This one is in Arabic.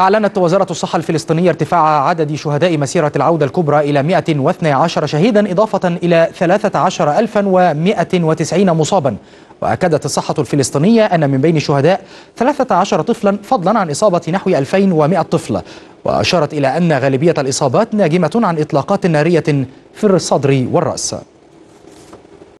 أعلنت وزارة الصحة الفلسطينية ارتفاع عدد شهداء مسيرة العودة الكبرى إلى 112 شهيدا إضافة إلى 13190 مصابا وأكدت الصحة الفلسطينية أن من بين الشهداء 13 طفلا فضلا عن إصابة نحو 2100 طفل وأشارت إلى أن غالبية الإصابات ناجمة عن إطلاقات نارية في الصدر والرأس